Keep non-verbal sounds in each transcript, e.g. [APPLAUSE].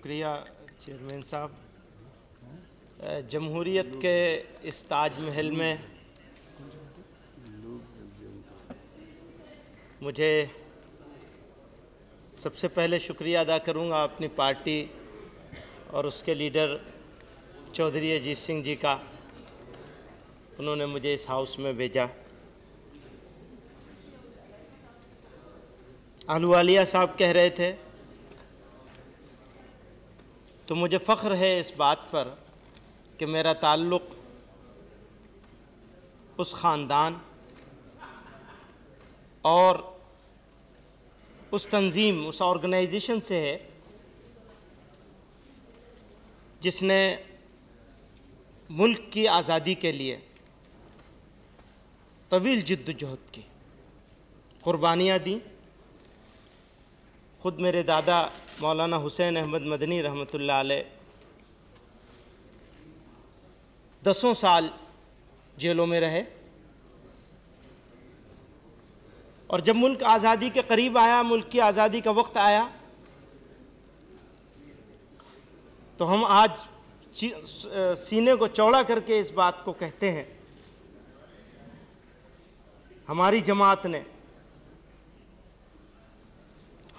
शुक्रिया चेयरमैन साहब जमहूरीत के इस ताज महल में मुझे सबसे पहले शुक्रिया अदा करूंगा अपनी पार्टी और उसके लीडर चौधरी अजीत सिंह जी का उन्होंने मुझे इस हाउस में भेजा आलू वालिया साहब कह रहे थे तो मुझे फ़ख्र है इस बात पर कि मेरा ताल्लुक़ उस ख़ानदान और उस तंज़ीम उस ऑर्गेनाइजेशन से है जिसने मुल्क की आज़ादी के लिए तवील जद्दोजहद की कुर्बानियाँ दी ख़ुद मेरे दादा मौलाना हुसैन अहमद मदनी रहमत दसों साल जेलों में रहे और जब मुल्क आज़ादी के करीब आया मुल्क की आज़ादी का वक्त आया तो हम आज सीने को चौड़ा करके इस बात को कहते हैं हमारी जमात ने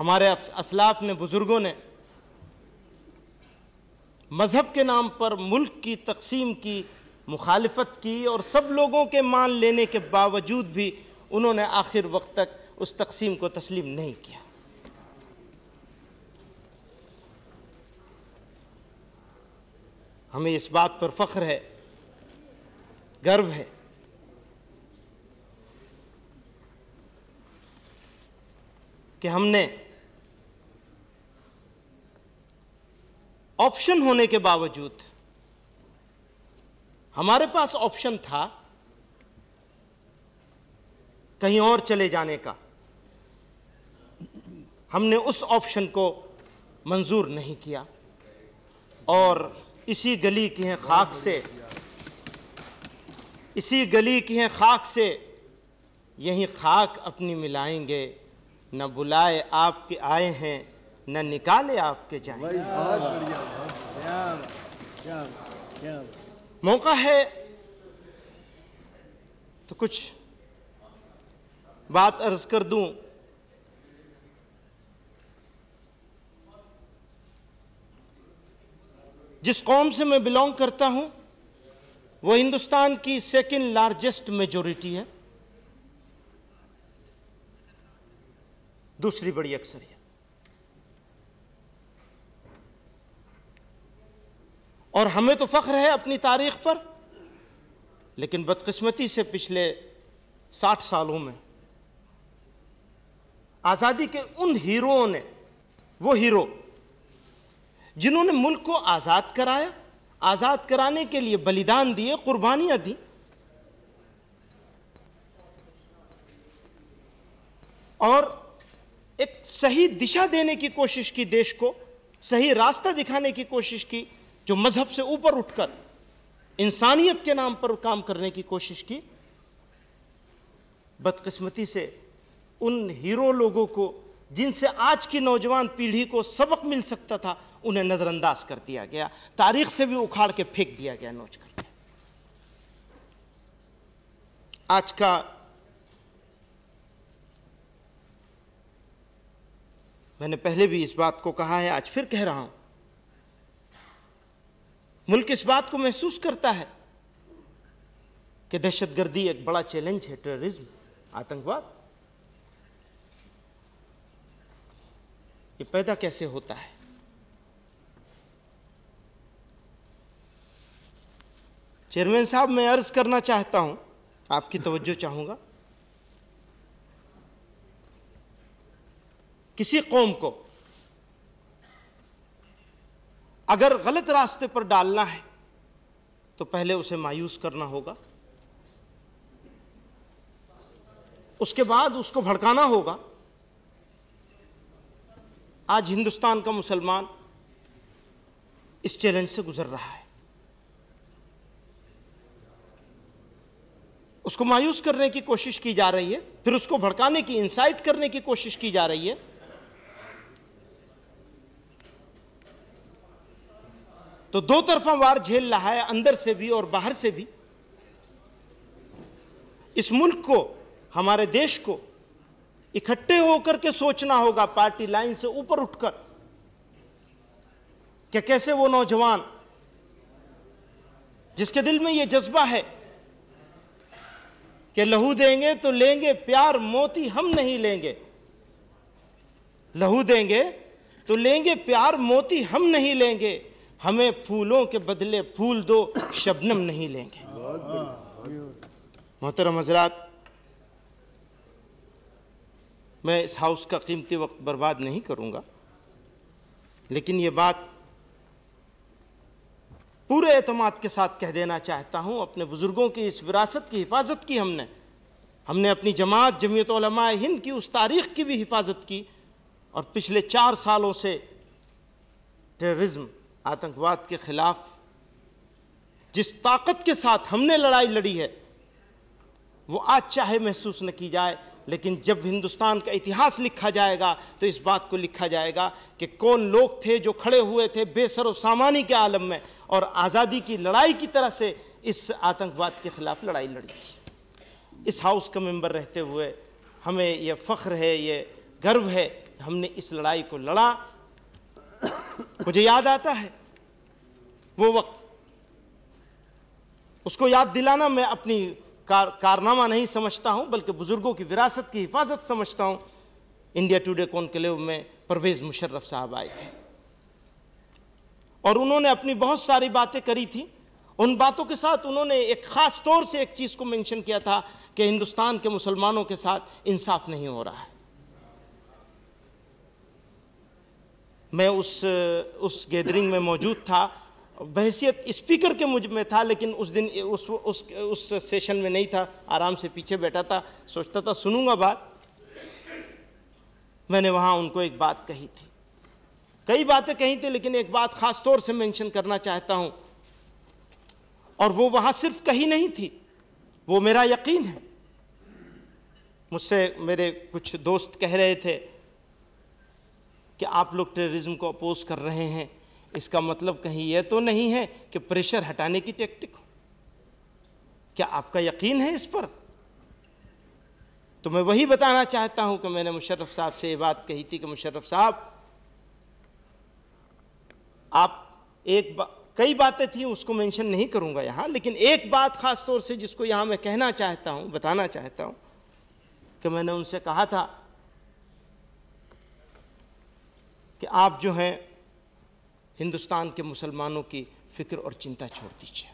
हमारे असलाफ ने बुज़ुर्गों ने मज़हब के नाम पर मुल्क की तकसीम की मुखालफत की और सब लोगों के मान लेने के बावजूद भी उन्होंने आखिर वक्त तक उस तकसीम को तस्लीम नहीं किया हमें इस बात पर फ़ख्र है गर्व है कि हमने ऑप्शन होने के बावजूद हमारे पास ऑप्शन था कहीं और चले जाने का हमने उस ऑप्शन को मंजूर नहीं किया और इसी गली की हैं खाक से इसी गली की हैं खाक से यहीं खाक अपनी मिलाएंगे न बुलाए आपके आए हैं न निकाले आपके जाने मौका है तो कुछ बात अर्ज कर दूं जिस कौम से मैं बिलोंग करता हूं वो हिंदुस्तान की सेकंड लार्जेस्ट मेजोरिटी है दूसरी बड़ी अक्सरियत और हमें तो फ़ख्र है अपनी तारीख पर लेकिन बदकस्मती से पिछले साठ सालों में आज़ादी के उन हीरो ने वो हीरो जिन्होंने मुल्क को आज़ाद कराया आज़ाद कराने के लिए बलिदान दिए कुर्बानियां दी और एक सही दिशा देने की कोशिश की देश को सही रास्ता दिखाने की कोशिश की जो मजहब से ऊपर उठकर इंसानियत के नाम पर काम करने की कोशिश की बदकिस्मती से उन हीरो लोगों को जिनसे आज की नौजवान पीढ़ी को सबक मिल सकता था उन्हें नज़रअंदाज कर दिया गया तारीख से भी उखाड़ के फेंक दिया गया नोच कर आज का मैंने पहले भी इस बात को कहा है आज फिर कह रहा हूं मुल्क इस बात को महसूस करता है कि दहशतगर्दी एक बड़ा चैलेंज है टेररिज्म आतंकवाद ये पैदा कैसे होता है चेयरमैन साहब मैं अर्ज करना चाहता हूं आपकी तवज्जो चाहूंगा किसी कौम को अगर गलत रास्ते पर डालना है तो पहले उसे मायूस करना होगा उसके बाद उसको भड़काना होगा आज हिंदुस्तान का मुसलमान इस चैलेंज से गुजर रहा है उसको मायूस करने की कोशिश की जा रही है फिर उसको भड़काने की इंसाइट करने की कोशिश की जा रही है तो दो तरफा वार झेल रहा है अंदर से भी और बाहर से भी इस मुल्क को हमारे देश को इकट्ठे होकर के सोचना होगा पार्टी लाइन से ऊपर उठकर कि कैसे वो नौजवान जिसके दिल में ये जज्बा है कि लहू देंगे तो लेंगे प्यार मोती हम नहीं लेंगे लहू देंगे तो लेंगे प्यार मोती हम नहीं लेंगे हमें फूलों के बदले फूल दो शबनम नहीं लेंगे मोहतरम हजरात मैं इस हाउस का कीमती वक्त बर्बाद नहीं करूँगा लेकिन ये बात पूरे अतमाद के साथ कह देना चाहता हूँ अपने बुज़ुर्गों की इस विरासत की हिफाजत की हमने हमने अपनी जमात जमीयत हिंद की उस तारीख़ की भी हिफाजत की और पिछले चार सालों से टेररिज्म आतंकवाद के खिलाफ जिस ताकत के साथ हमने लड़ाई लड़ी है वो आज चाहे महसूस न की जाए लेकिन जब हिंदुस्तान का इतिहास लिखा जाएगा तो इस बात को लिखा जाएगा कि कौन लोग थे जो खड़े हुए थे बेसरो सामानी के आलम में और आज़ादी की लड़ाई की तरह से इस आतंकवाद के ख़िलाफ़ लड़ाई लड़ी थी इस हाउस का मेंबर रहते हुए हमें यह फ़ख्र है ये गर्व है हमने इस लड़ाई को लड़ा मुझे याद आता है वो वक्त उसको याद दिलाना मैं अपनी कार, कारनामा नहीं समझता हूं बल्कि बुजुर्गों की विरासत की हिफाजत समझता हूं इंडिया टुडे लिए में परवेज़ मुशर्रफ साहब आए थे और उन्होंने अपनी बहुत सारी बातें करी थी उन बातों के साथ उन्होंने एक ख़ास तौर से एक चीज़ को मेंशन किया था कि हिंदुस्तान के मुसलमानों के साथ इंसाफ नहीं हो रहा है मैं उस उस गैदरिंग में मौजूद था बहसीत स्पीकर के मुझ में था लेकिन उस दिन उस उस उस सेशन में नहीं था आराम से पीछे बैठा था सोचता था सुनूंगा बात मैंने वहाँ उनको एक बात कही थी कई बातें कही थी लेकिन एक बात ख़ास तौर से मेंशन करना चाहता हूँ और वो वहाँ सिर्फ कही नहीं थी वो मेरा यकीन है मुझसे मेरे कुछ दोस्त कह रहे थे कि आप लोग टेररिज्म को अपोज कर रहे हैं इसका मतलब कहीं यह तो नहीं है कि प्रेशर हटाने की टेक्टिक हो क्या आपका यकीन है इस पर तो मैं वही बताना चाहता हूं कि मैंने मुशर्रफ साहब से ये बात कही थी कि मुशर्रफ साहब आप एक बा, कई बातें थी उसको मेंशन नहीं करूंगा यहां लेकिन एक बात ख़ास तौर से जिसको यहां मैं कहना चाहता हूं बताना चाहता हूं कि मैंने उनसे कहा था कि आप जो हैं हिंदुस्तान के मुसलमानों की फिक्र और चिंता छोड़ दीजिए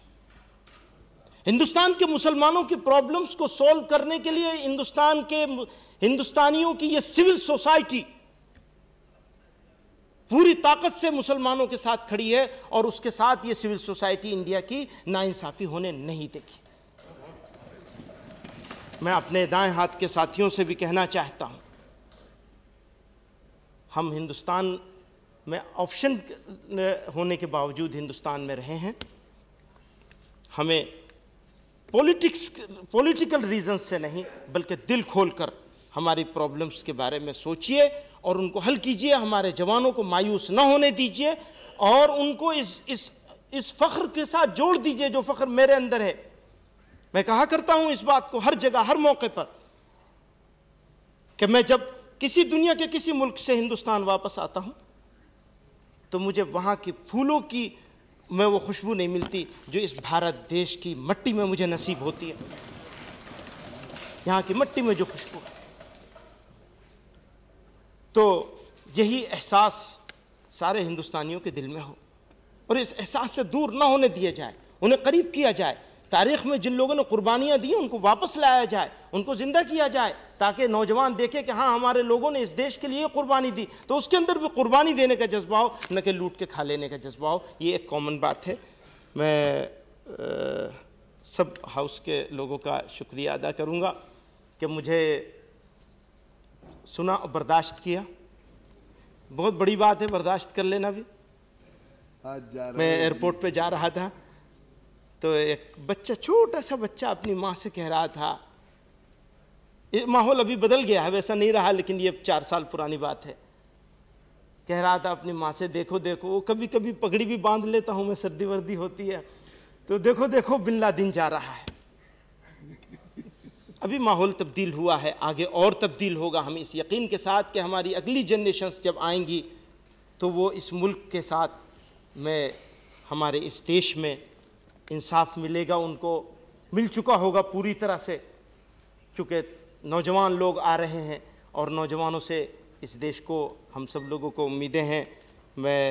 हिंदुस्तान के मुसलमानों की प्रॉब्लम्स को सॉल्व करने के लिए हिंदुस्तान के हिंदुस्तानियों की यह सिविल सोसाइटी पूरी ताकत से मुसलमानों के साथ खड़ी है और उसके साथ ये सिविल सोसाइटी इंडिया की नाइंसाफी होने नहीं देगी मैं अपने दाएं हाथ के साथियों से भी कहना चाहता हूं हम हिंदुस्तान में ऑप्शन होने के बावजूद हिंदुस्तान में रहे हैं हमें पॉलिटिक्स पॉलिटिकल रीजन से नहीं बल्कि दिल खोलकर हमारी प्रॉब्लम्स के बारे में सोचिए और उनको हल कीजिए हमारे जवानों को मायूस न होने दीजिए और उनको इस इस इस फ़ख्र के साथ जोड़ दीजिए जो फ़ख्र मेरे अंदर है मैं कहा करता हूं इस बात को हर जगह हर मौके पर कि मैं जब किसी दुनिया के किसी मुल्क से हिंदुस्तान वापस आता हूँ तो मुझे वहाँ की फूलों की में वो खुशबू नहीं मिलती जो इस भारत देश की मिट्टी में मुझे नसीब होती है यहाँ की मिट्टी में जो खुशबू है तो यही एहसास सारे हिंदुस्तानियों के दिल में हो और इस एहसास से दूर ना होने दिया जाए उन्हें करीब किया जाए तारीख में जिन लोगों ने कुर्बानियाँ दी उनको वापस लाया जाए उनको ज़िंदा किया जाए ताकि नौजवान देखें कि हाँ हमारे लोगों ने इस देश के लिए कुर्बानी दी तो उसके अंदर भी कुर्बानी देने का जज्बा हो न कि लूट के खा लेने का जज्बा हो ये एक कॉमन बात है मैं आ, सब हाउस के लोगों का शुक्रिया अदा करूँगा कि मुझे सुना और बर्दाश्त किया बहुत बड़ी बात है बर्दाश्त कर लेना भी जा मैं एयरपोर्ट पे जा रहा था तो एक बच्चा छोटा सा बच्चा अपनी माँ से कह रहा था ये माहौल अभी बदल गया है वैसा नहीं रहा लेकिन ये चार साल पुरानी बात है कह रहा था अपनी माँ से देखो देखो वो कभी कभी पगड़ी भी बांध लेता हूँ मैं सर्दी वर्दी होती है तो देखो देखो बिल्ला दिन जा रहा है [LAUGHS] अभी माहौल तब्दील हुआ है आगे और तब्दील होगा हम इस यकीन के साथ कि हमारी अगली जनरेशन जब आएंगी तो वो इस मुल्क के साथ में हमारे इस देश में इंसाफ मिलेगा उनको मिल चुका होगा पूरी तरह से क्योंकि नौजवान लोग आ रहे हैं और नौजवानों से इस देश को हम सब लोगों को उम्मीदें हैं मैं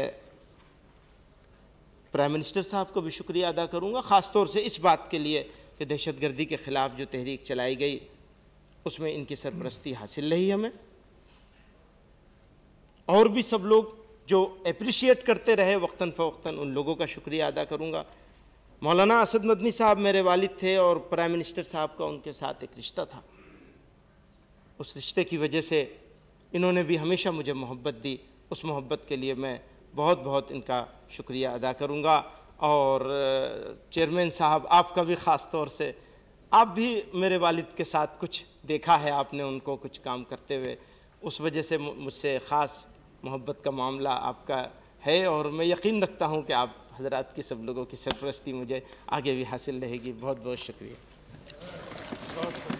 प्राइम मिनिस्टर साहब का भी शुक्रिया अदा करूंगा ख़ास तौर से इस बात के लिए कि दहशत गर्दी के ख़िलाफ़ जो तहरीक चलाई गई उसमें इनकी सरपरस्ती हासिल रही हमें और भी सब लोग जो अप्रिशिएट करते रहे वक्ता फ़वक्ता उन लोगों का शुक्रिया अदा करूँगा मौलाना असद मदनी साहब मेरे वालिद थे और प्राइम मिनिस्टर साहब का उनके साथ एक रिश्ता था उस रिश्ते की वजह से इन्होंने भी हमेशा मुझे मोहब्बत दी उस मोहब्बत के लिए मैं बहुत बहुत इनका शुक्रिया अदा करूँगा और चेयरमैन साहब आपका भी ख़ास तौर से आप भी मेरे वालिद के साथ कुछ देखा है आपने उनको कुछ काम करते हुए उस वजह से मुझसे ख़ास मोहब्बत का मामला आपका है और मैं यकीन रखता हूँ कि आप हजरात की सब लोगों की सरपरस्ती मुझे आगे भी हासिल रहेगी बहुत बहुत शुक्रिया